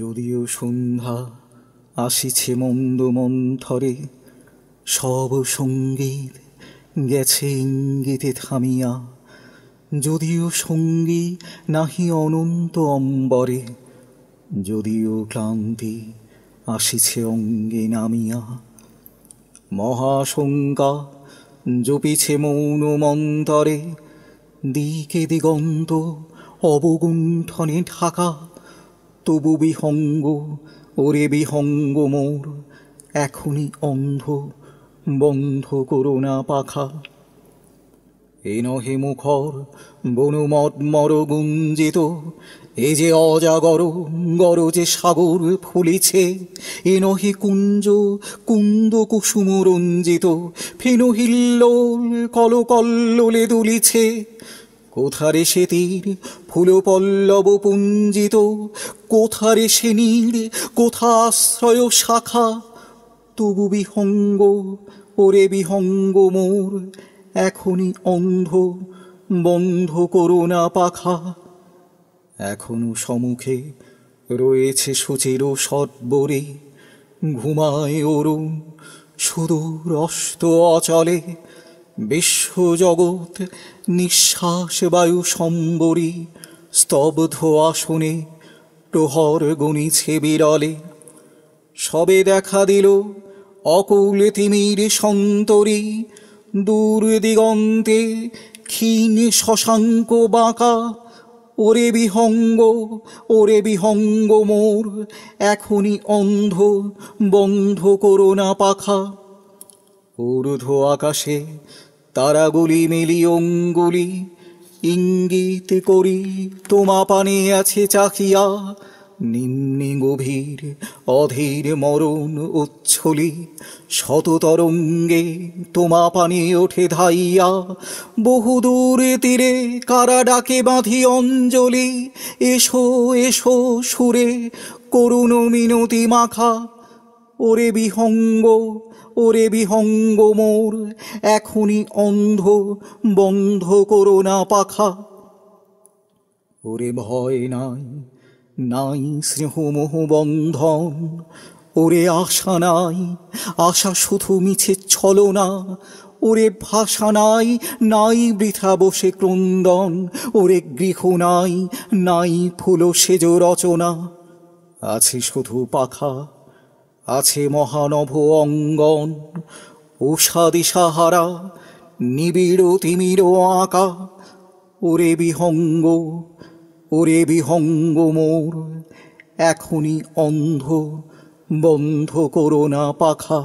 যদিও সন্ধ্যা আসিছে মন্দ মন্থরে সব সঙ্গীত গেছে ইঙ্গিতে থামিয়া যদিও সঙ্গী নাহি অনন্ত অম্বরে যদিও ক্লান্তি আসিছে অঙ্গে নামিয়া মহাশঙ্কা জপিছে মৌন মন্তরে দিকে দিগন্ত অবগুণ্ঠনে ঢাকা তবু বিহঙ্গ ওরে বিহঙ্গ মোর এখনই অন্ধ বন্ধ না পাখা এ নহে মুখর বনুমত মর গুঞ্জিত এ যে অজাগর গর যে সাগর ফুলিছে এ নহে কুঞ্জ কুন্দ কুসুম রঞ্জিত কল কলকল্লোলে দুলিছে কোথারে সে তীর ফুল পল্লব পুঞ্জিত কোথারে সে নীর কোথা আশ্রয় শাখা তবু বিহঙ্গ ওরে বিহঙ্গ মোর এখনই অন্ধ বন্ধ করোনা পাখা এখনো সমুখে রয়েছে সুচির সর্বরে ঘুমায় অরুণ সুদূর অস্ত অচলে বিশ্বজগৎ নিঃশ্বাস বায়ু সম্বরী স্তব্ধ আসনে প্রহর গুণিছে বিরলে সবে দেখা দিল অকুল তিমির সন্তরী দূর দিগন্তে ক্ষীণ শশাঙ্ক বাঁকা ওরে বিহঙ্গ ওরে বিহঙ্গ মোর এখনই অন্ধ বন্ধ করোনা পাখা ঊর্ধ্ব আকাশে তারাগুলি মিলি অঙ্গুলি ইঙ্গিত করি তোমা পানে আছে চাকিয়া নিম্নে গভীর অধীর মরণ উচ্ছলি শত তরঙ্গে তোমা পানি ওঠে ধাইয়া বহুদূরে তীরে কারা ডাকে বাঁধি অঞ্জলি এসো এসো সুরে করুণ মিনতি মাখা ওরে বিহঙ্গ ওরে বিহঙ্গ মোর এখনই অন্ধ বন্ধ করো না পাখা ওরে ভয় নাই নাই স্নেহমোহ বন্ধন ওরে আশা নাই আশা শুধু মিছে না ওরে ভাষা নাই নাই বৃথা বসে ক্রন্দন ওরে গৃহ নাই নাই ফুল সেজ রচনা আছে শুধু পাখা আছে মহানভ অঙ্গন উষা সাহারা নিবিড় তিমির আঁকা ওরে বিহঙ্গ ওরে বিহঙ্গ মোর এখনই অন্ধ বন্ধ করোনা পাখা